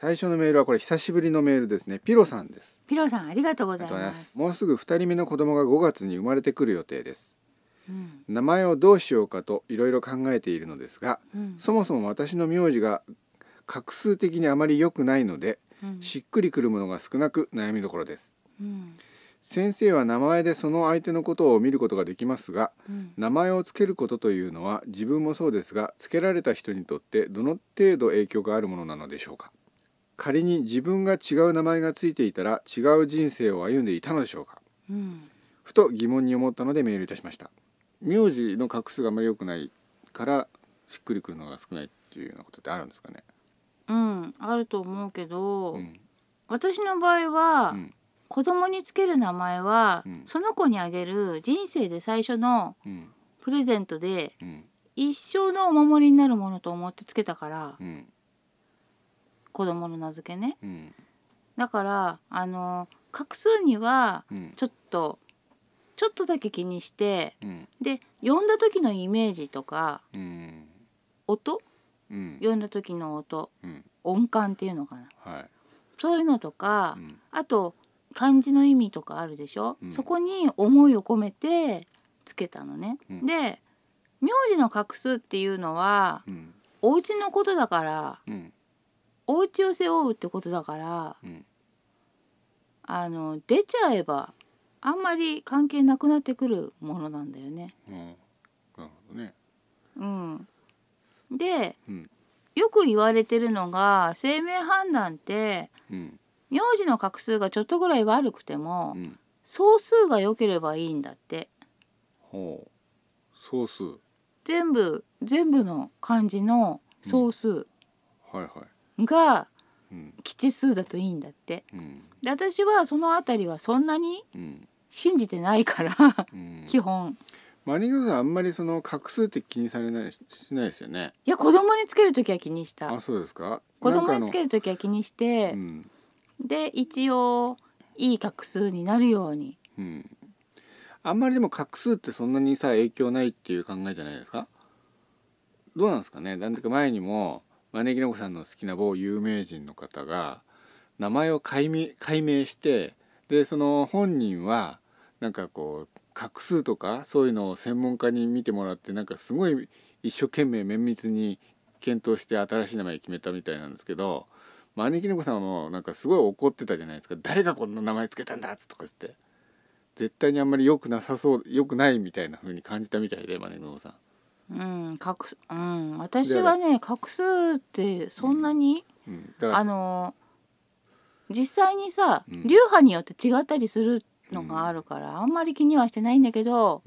最初のメールはこれ久しぶりのメールですねピロさんですピロさんありがとうございますもうすぐ2人目の子供が5月に生まれてくる予定です、うん、名前をどうしようかといろいろ考えているのですが、うん、そもそも私の名字が画数的にあまり良くないので、うん、しっくりくるものが少なく悩みどころです、先生は名前でその相手のことを見ることができますが、うん、名前を付けることというのは自分もそうですが付けられた人にとってどの程度影響があるものなのでしょうか仮に自分が違う名前がついていたら違う人生を歩んでいたのでしょうか、うん、ふと疑問に思ったのでメールいたしました名字の画数があまり良くないからしっくりくるのが少ないっていうようなことってあるんですかねうんあると思うけど、うん、私の場合は、うん、子供につける名前は、うん、その子にあげる人生で最初のプレゼントで、一生のお守りになるものと思ってつけたから、うん子供の名付けね、うん、だからあの画数にはちょっと、うん、ちょっとだけ気にして、うん、で読んだ時のイメージとか、音、読んだ時の音、音感っていうのかな、はい、そういうのとか、あと漢字の意味とかあるでしょ、そこに思いを込めてつけたのね。で名字の画数っていうのは、うん、お家のことだから、うん、お家を背負うってことだから、うん、あの出ちゃえばあんまり関係なくなってくるものなんだよね。うん、なるほどね、うん、で、うん、よく言われてるのが生命判断って、うん、名字の画数がちょっとぐらい悪くても、うん、総数が良ければいいんだって。ほう総数全部全部の漢字の総数、はいはいが基地数だといいんだって。うん、で私はそのあたりはそんなに信じてないから基本。マリンさんあんまりその画数って気にされないしないですよね。いや子供につける時は気にした。あそうですか。子供につける時は気にして、で一応いい画数になるように。うん。あんまりでも画数ってそんなにさ影響ないっていう考えじゃないですか。どうなんですかね。なんてか前にも招き猫さんの好きな某有名人の方が名前を解明解明してでその本人はなんかこう画数とかそういうのを専門家に見てもらってなんかすごい一生懸命綿密に検討して新しい名前決めたみたいなんですけど招き猫さんもなんかすごい怒ってたじゃないですか「誰がこんな名前つけたんだ」とか言って絶対にあんまり良くなさそう良くないみたいな風に感じたみたいで招き猫さん。うん、うん、私はね、画数ってそんなに、うん、うん、あの。実際にさ、うん、流派によって違ったりするのがあるから、あんまり気にはしてないんだけど。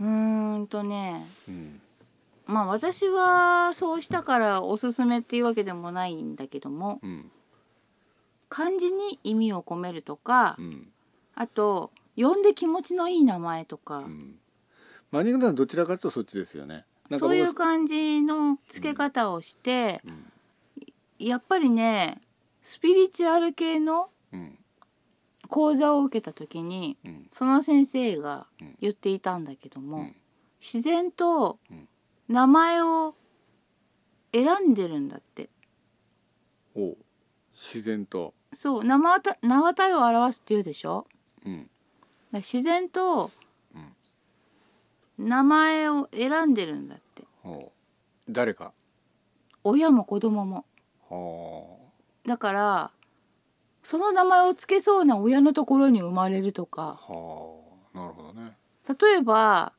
うん、んとね。まあ、私はそうしたからおすすめっていうわけでもないんだけども、漢字に意味を込めるとか、あと呼んで気持ちのいい名前とか、うんマニングダンどちらかというとそっちですよねそういう感じの付け方をして、うん、やっぱりねスピリチュアル系の講座を受けた時に、うん、その先生が言っていたんだけども、うん、自然と名前を選んでるんだって。お自然とそう名名名を表すって言うでしょ、うん、自然と名前を選んでるんだって誰か親も子供もだからその名前を付けそうな親のところに生まれるとかなるほどね例えば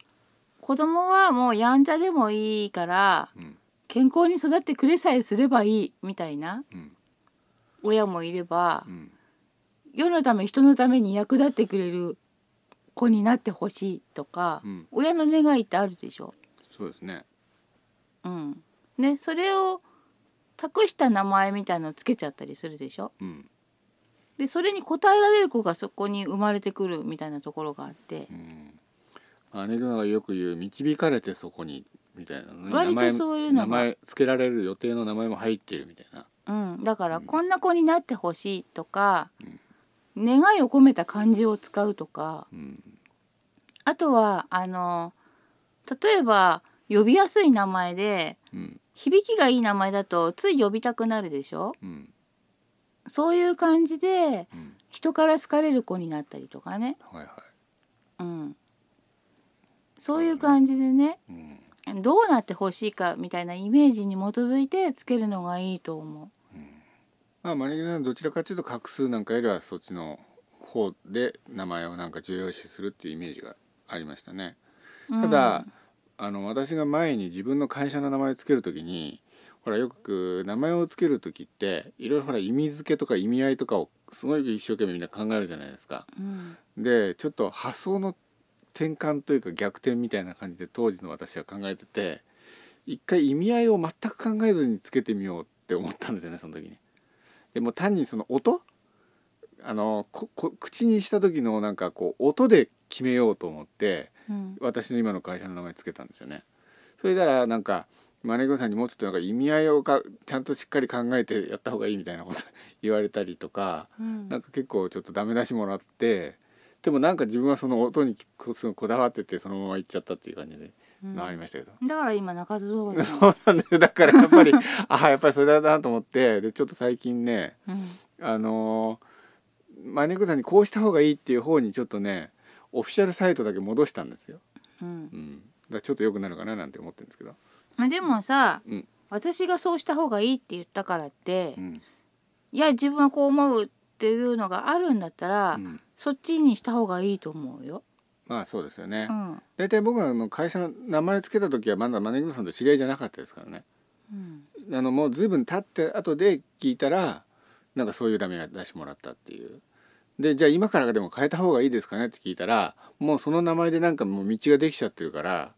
子供はもうやんちゃでもいいからうん健康に育ってくれさえすればいいみたいなうん親もいればうん世のため人のために役立ってくれる子になってほしいとか、うん、親の願いってあるでしょそうですねうんねそれを託した名前みたいのつけちゃったりするでしょ、うん、でそれに応えられる子がそこに生まれてくるみたいなところがあって、うん、姉がよく言う「導かれてそこに」みたいな割とそういうの名前つけられる予定の名前も入ってるみたいな。うん、だから、こんな子になってほしいとか願いを込めた漢字を使うとか、うん、あとはあの例えば呼びやすい名前で、うん、響きがいい名前だとつい呼びたくなるでしょ、うん、そういう感じで、人から好かれる子になったりとかね、はいはいうん、そういう感じでね、どうなってほしいかみたいなイメージに基づいてつけるのがいいと思う。まあマネギさどちらかというと画数なんかよりはそっちの方で名前をなんか重要視するっていうイメージがありましたね。ただ、うん、あの私が前に自分の会社の名前を付ける時にほらよく名前を付ける時っていろいろほら意味付けとか意味合いとかをすごい一生懸命みんな考えるじゃないですか。うん、でちょっと発想の転換というか逆転みたいな感じで当時の私は考えてて一回意味合いを全く考えずにつけてみようって思ったんですよねその時に。でも単にその音あのここ口にした時のなんかこう音で決めようと思って、うん、私の今の会社の名前つけたんですよね。それならなんかマネージャーさんにもうちょっとなんか意味合いをかちゃんとしっかり考えてやった方がいいみたいなこと 言われたりとか、うん、なんか結構ちょっとダメ出しもらってでもなんか自分はその音にこだわっててそのまま行っちゃったっていう感じでありましたけど、うん、だから今中津そうなんですだからやっぱり あやっぱりそれだなと思ってでちょっと最近ね、うん、あのマネークさんにこうした方がいいっていう方にちょっとねオフィシャルサイトだけ戻したんですよ、うん、だちょっと良くなるかななんて思ってるんですけどでもさ、私がそうした方がいいって言ったからって、いや自分はこう思うっていうのがあるんだったら、そっちにした方がいいと思うよまあそうですよね、うん、大体僕はあの会社の名前つけた時はまだマネグロさんと知り合いじゃなかったですからね、うん、あのもう随分経って後で聞いたらなんかそういうダメ出してもらったっていうでじゃあ今からでも変えた方がいいですかねって聞いたらもうその名前でなんかもう道ができちゃってるから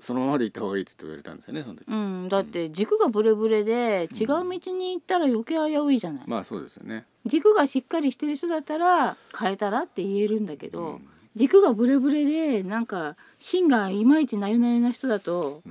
そのままで行った方がいいって言われたんですよねその時、うん、だって軸がブレブレで違う道に行ったら余計危ういじゃない、うん、まあそうですよね軸がしっかりしてる人だったら変えたらって言えるんだけど、うん軸がブレブレでなんか芯がいまいちなよなよな人だと、道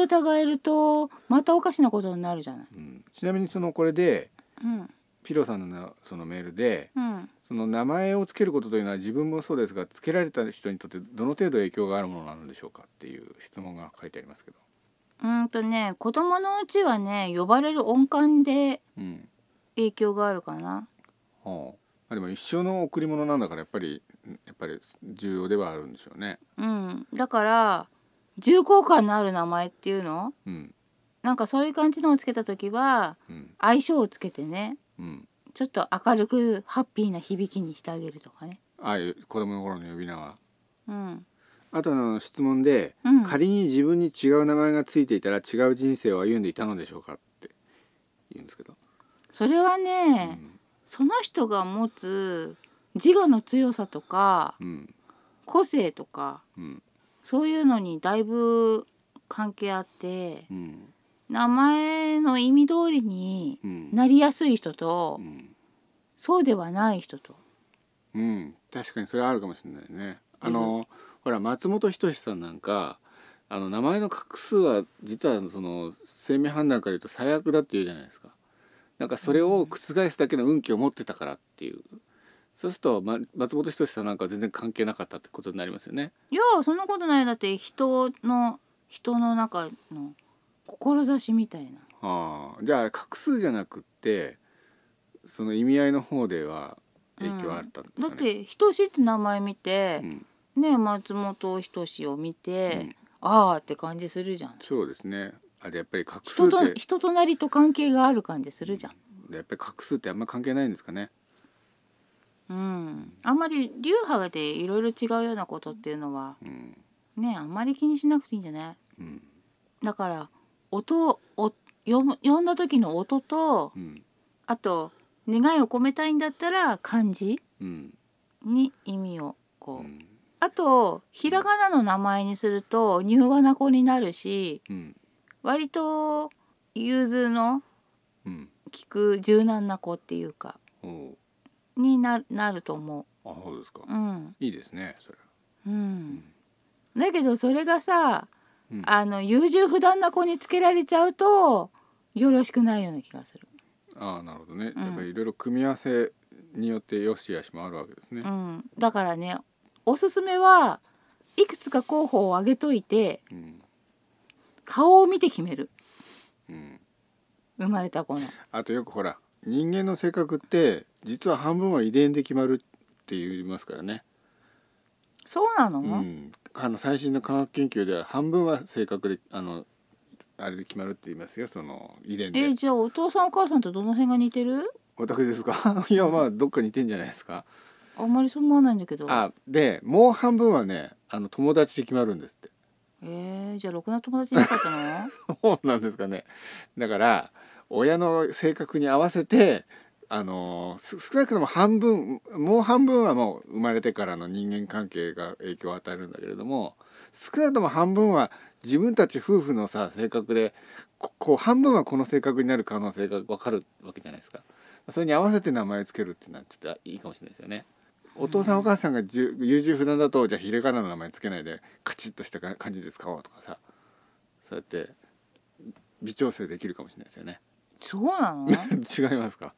を違えるとまたおかしなことになるじゃない。うん、ちなみにそのこれで、うんピロさんのそのメールで、うん、その名前をつけることというのは自分もそうですがつけられた人にとってどの程度影響があるものなのでしょうかっていう質問が書いてありますけど。うんとね子供のうちはね呼ばれる音感で影響があるかな。うんはあ、でも一生の贈り物なんだからやっぱりやっぱり重要ではあるんでしょうね。うん、だから重厚感のある名前っていうの、うん、なんかそういう感じのをつけた時は、うん、相性をつけてね、うん、ちょっと明るくハッピーな響きにしてあげるとかね。ああいう子供の頃の呼び名は。うん、あとの質問で、うん、仮に自分に違う名前がついていたら違う人生を歩んでいたのでしょうかって言うんですけど。それはね、うん、その人が持つ自我の強さとか、うん、個性とか、うん、そういうのにだいぶ関係あって、うん、名前の意味通りになりやすい人と、そうではない人と。うん、確かにそれはあるかもしれないね。あの、ほら松本人志さんなんかあの名前の画数は実はその生命判断から言うと最悪だっていうじゃないですか。なんかそれを覆すだけの運気を持ってたからっていうそうすると、ま、松本人志さんなんか全然関係なかったってことになりますよね。いやそんなことないだって人の人の中の志みたいな。はあじゃあ画数じゃなくってその意味合いの方では影響あったんですかね。だって人志って名前見て、うん、ね松本人志を見て、うん、ああって感じするじゃん。そうですね。あれやっぱり画数人と人となりと関係がある感じするじゃん。やっぱり画数ってあんま関係ないんですかね。うん、あんまり流派でいろいろ違うようなことっていうのは、うん、ねあんまり気にしなくていいんじゃない、うん、だから音を読んだ時の音と、うん、あと願いを込めたいんだったら漢字に意味をこう、あとひらがなの名前にすると柔和な子になるし、割と融通の聞く柔軟な子っていうか。にななると思う。あそうですか、うん、いいですねそれ、うん、うん、だけどそれがさ、うん、あの優柔不断な子につけられちゃうとよろしくないような気がする。あなるほどね、やっぱりいろいろ組み合わせによってよし悪しもあるわけですね、うん、だからねおすすめはいくつか候補を挙げといて、うん、顔を見て決める、うん、生まれた子のあとよくほら人間の性格って実は半分は遺伝で決まるって言いますからね。そうなの、うん、あの最新の科学研究では半分は性格であのあれで決まるって言いますよその遺伝で。えじゃあお父さんお母さんとどの辺が似てる私ですか いやまあどっか似てんじゃないですか。あんまりそう思わないんだけど。あでもう半分はねあの友達で決まるんですって。えー、じゃあろくな友達いなかったの そうなんですかね。だから親の性格に合わせてあの少なくとも半分もう半分はもう生まれてからの人間関係が影響を与えるんだけれども少なくとも半分は自分たち夫婦のさ性格でこう半分はこの性格になる可能性が分かるわけじゃないですかそれに合わせて名前つけるってなってたいいかもしれないですよね。お父さんお母さんが優柔不断だとじゃあひれがなの名前つけないでカチッとした感じで使おうとかさそうやって微調整できるかもしれないですよね。そうなの 違いますか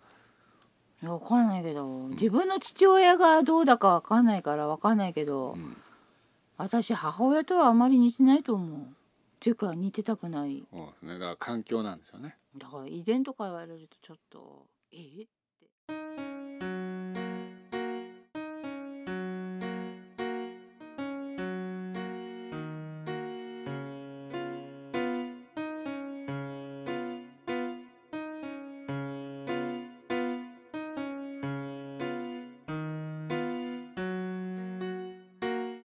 いやわかんないけど、自分の父親がどうだかわかんないから分かんないけど、うん私母親とはあまり似てないと思う。っていうか似てたくない。そうですね。だから環境なんですよね。だから遺伝とか言われるとちょっとえ